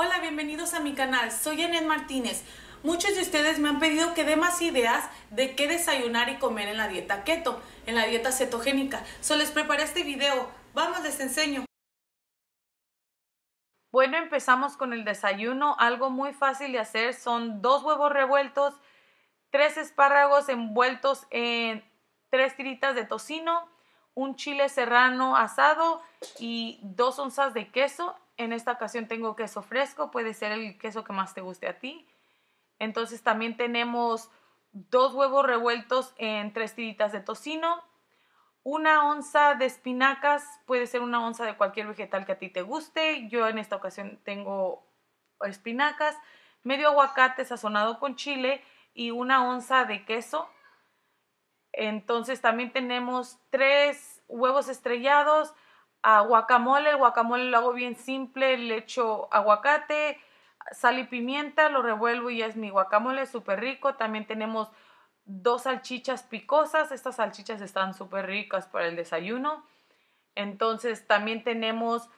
Hola, bienvenidos a mi canal. Soy Anet Martínez. Muchos de ustedes me han pedido que dé más ideas de qué desayunar y comer en la dieta keto, en la dieta cetogénica. So les preparé este video. Vamos, les enseño. Bueno, empezamos con el desayuno. Algo muy fácil de hacer son dos huevos revueltos, tres espárragos envueltos en tres tiritas de tocino, un chile serrano asado y dos onzas de queso en esta ocasión tengo queso fresco, puede ser el queso que más te guste a ti. Entonces también tenemos dos huevos revueltos en tres tiritas de tocino, una onza de espinacas, puede ser una onza de cualquier vegetal que a ti te guste. Yo en esta ocasión tengo espinacas, medio aguacate sazonado con chile y una onza de queso. Entonces también tenemos tres huevos estrellados, a guacamole. El guacamole lo hago bien simple, le echo aguacate, sal y pimienta, lo revuelvo y ya es mi guacamole, súper rico. También tenemos dos salchichas picosas, estas salchichas están súper ricas para el desayuno. Entonces también tenemos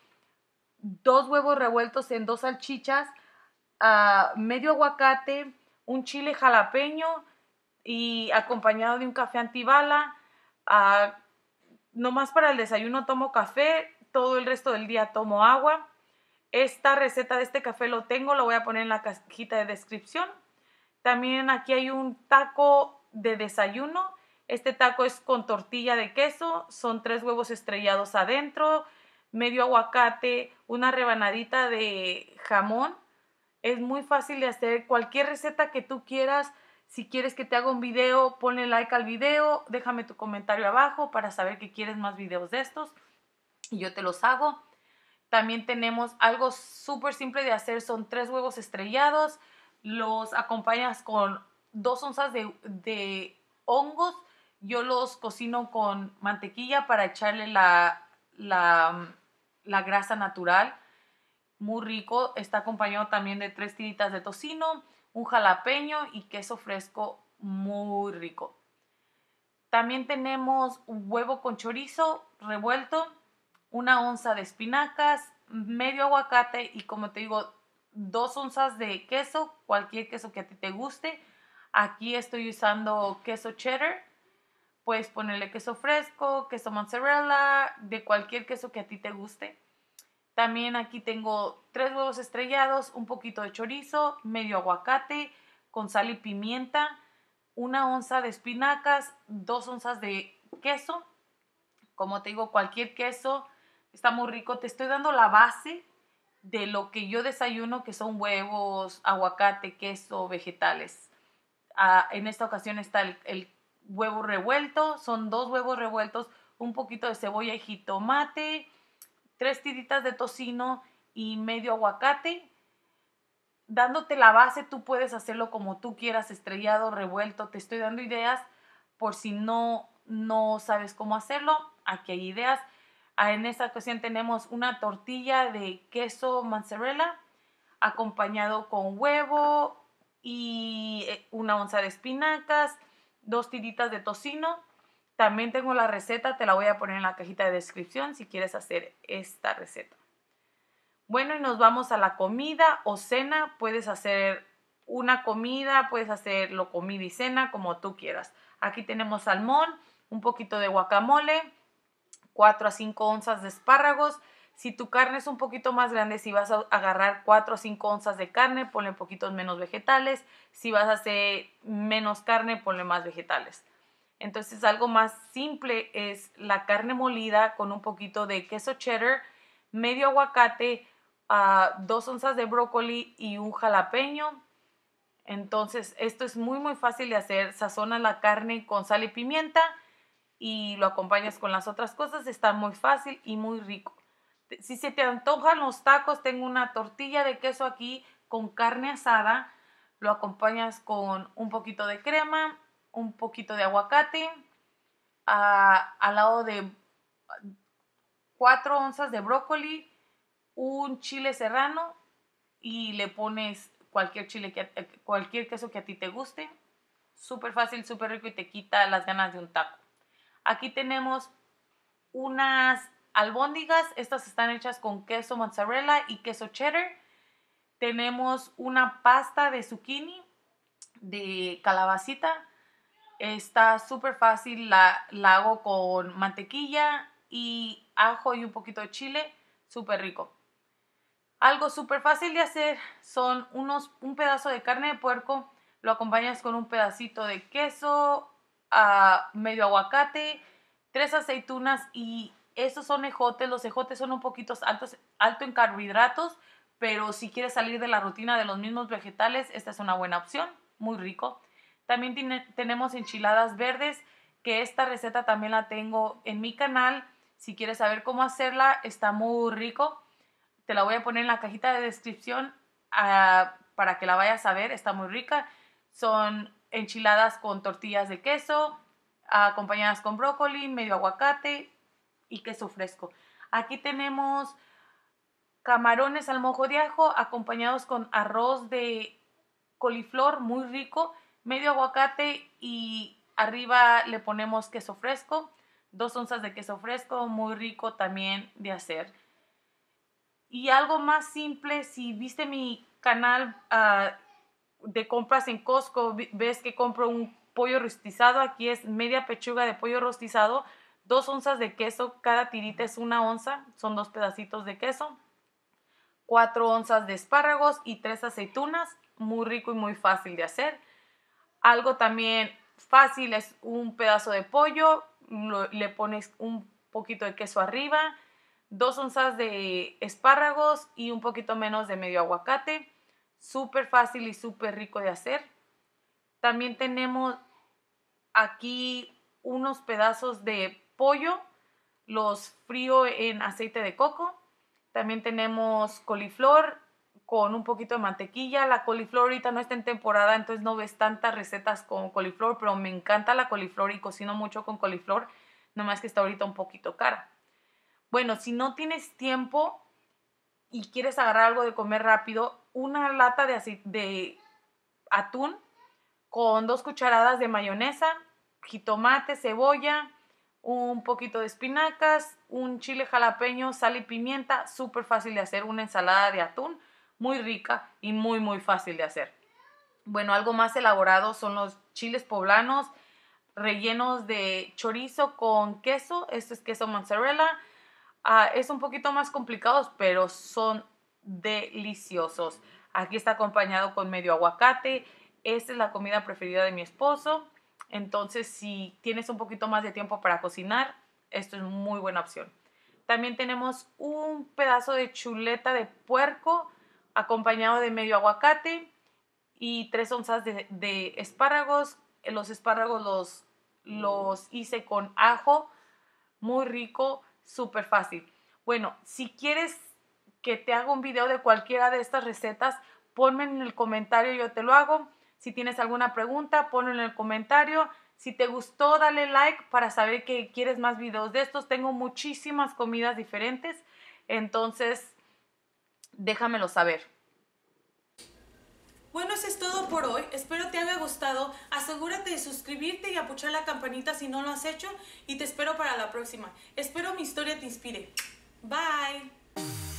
dos huevos revueltos en dos salchichas, ah, medio aguacate, un chile jalapeño y acompañado de un café antibala. Ah, más para el desayuno tomo café, todo el resto del día tomo agua. Esta receta de este café lo tengo, lo voy a poner en la cajita de descripción. También aquí hay un taco de desayuno. Este taco es con tortilla de queso, son tres huevos estrellados adentro, medio aguacate, una rebanadita de jamón. Es muy fácil de hacer. Cualquier receta que tú quieras, si quieres que te haga un video, ponle like al video, déjame tu comentario abajo para saber que quieres más videos de estos y yo te los hago. También tenemos algo súper simple de hacer, son tres huevos estrellados, los acompañas con dos onzas de, de hongos, yo los cocino con mantequilla para echarle la, la, la grasa natural, muy rico, está acompañado también de tres tiritas de tocino, un jalapeño y queso fresco muy rico. También tenemos un huevo con chorizo revuelto, una onza de espinacas, medio aguacate y como te digo, dos onzas de queso, cualquier queso que a ti te guste. Aquí estoy usando queso cheddar. Puedes ponerle queso fresco, queso mozzarella, de cualquier queso que a ti te guste. También aquí tengo tres huevos estrellados, un poquito de chorizo, medio aguacate con sal y pimienta, una onza de espinacas, dos onzas de queso. Como te digo, cualquier queso está muy rico. Te estoy dando la base de lo que yo desayuno, que son huevos, aguacate, queso, vegetales. Ah, en esta ocasión está el, el huevo revuelto, son dos huevos revueltos, un poquito de cebolla y jitomate, tres tiritas de tocino y medio aguacate. Dándote la base, tú puedes hacerlo como tú quieras, estrellado, revuelto. Te estoy dando ideas por si no, no sabes cómo hacerlo. Aquí hay ideas. Ah, en esta ocasión tenemos una tortilla de queso mozzarella acompañado con huevo y eh, una onza de espinacas, dos tiritas de tocino, también tengo la receta, te la voy a poner en la cajita de descripción si quieres hacer esta receta. Bueno, y nos vamos a la comida o cena. Puedes hacer una comida, puedes hacerlo comida y cena, como tú quieras. Aquí tenemos salmón, un poquito de guacamole, 4 a 5 onzas de espárragos. Si tu carne es un poquito más grande, si vas a agarrar 4 a 5 onzas de carne, ponle poquitos menos vegetales. Si vas a hacer menos carne, ponle más vegetales. Entonces algo más simple es la carne molida con un poquito de queso cheddar, medio aguacate, ah, dos onzas de brócoli y un jalapeño. Entonces esto es muy muy fácil de hacer. Sazona la carne con sal y pimienta y lo acompañas con las otras cosas. Está muy fácil y muy rico. Si se te antojan los tacos, tengo una tortilla de queso aquí con carne asada. Lo acompañas con un poquito de crema un poquito de aguacate, al lado de 4 onzas de brócoli, un chile serrano y le pones cualquier chile eh, cualquier queso que a ti te guste. Súper fácil, súper rico y te quita las ganas de un taco. Aquí tenemos unas albóndigas, estas están hechas con queso mozzarella y queso cheddar. Tenemos una pasta de zucchini de calabacita Está súper fácil, la, hago con mantequilla y ajo y un poquito de chile, súper rico. Algo súper fácil de hacer son unos, un pedazo de carne de puerco, lo acompañas con un pedacito de queso, ah, medio aguacate, tres aceitunas y esos son ejotes. Los ejotes son un poquito altos, alto en carbohidratos, pero si quieres salir de la rutina de los mismos vegetales, esta es una buena opción, muy rico. También tenemos enchiladas verdes, que esta receta también la tengo en mi canal. Si quieres saber cómo hacerla, está muy rico. Te la voy a poner en la cajita de descripción ah, para que la vayas a ver. Está muy rica. Son enchiladas con tortillas de queso, acompañadas con brócoli, medio aguacate y queso fresco. Aquí tenemos camarones al mojo de ajo acompañados con arroz de coliflor muy rico medio aguacate y arriba le ponemos queso fresco, dos onzas de queso fresco, muy rico también de hacer. Y algo más simple, si viste mi canal ah, de compras en Costco, ves que compro un pollo rostizado, aquí es media pechuga de pollo rostizado, dos onzas de queso, cada tirita es una onza, son dos pedacitos de queso, cuatro onzas de espárragos y tres aceitunas, muy rico y muy fácil de hacer. Algo también fácil es un pedazo de pollo, le pones un poquito de queso arriba, dos onzas de espárragos y un poquito menos de medio aguacate. Súper fácil y súper rico de hacer. También tenemos aquí unos pedazos de pollo, los frío en aceite de coco. También tenemos coliflor, con un poquito de mantequilla. La coliflor ahorita no está en temporada, entonces no ves tantas recetas con coliflor, pero me encanta la coliflor y cocino mucho con coliflor, nomás que está ahorita un poquito cara. Bueno, si no tienes tiempo y quieres agarrar algo de comer rápido, una lata de, de atún con dos cucharadas de mayonesa, jitomate, cebolla, un poquito de espinacas, un chile jalapeño, sal y pimienta, súper fácil de hacer una ensalada de atún muy rica y muy, muy fácil de hacer. Bueno, algo más elaborado son los chiles poblanos rellenos de chorizo con queso. Este es queso mozzarella. Ah, es un poquito más complicado, pero son deliciosos. Aquí está acompañado con medio aguacate. Esta es la comida preferida de mi esposo. Entonces, si tienes un poquito más de tiempo para cocinar, esto es muy buena opción. También tenemos un pedazo de chuleta de puerco acompañado de medio aguacate y tres onzas de, espárragos. Los espárragos los, los hice con ajo, muy rico, súper fácil. Bueno, si quieres que te haga un video de cualquiera de estas recetas, ponme en el comentario, yo te lo hago. Si tienes alguna pregunta, ponlo en el comentario. Si te gustó, dale like para saber que quieres más videos de estos. Tengo muchísimas comidas diferentes. Entonces, déjamelo saber. Bueno, eso es todo por hoy. Espero te haya gustado. Asegúrate de suscribirte y apuchar la campanita si no lo has hecho y te espero para la próxima. Espero mi historia te inspire. Bye.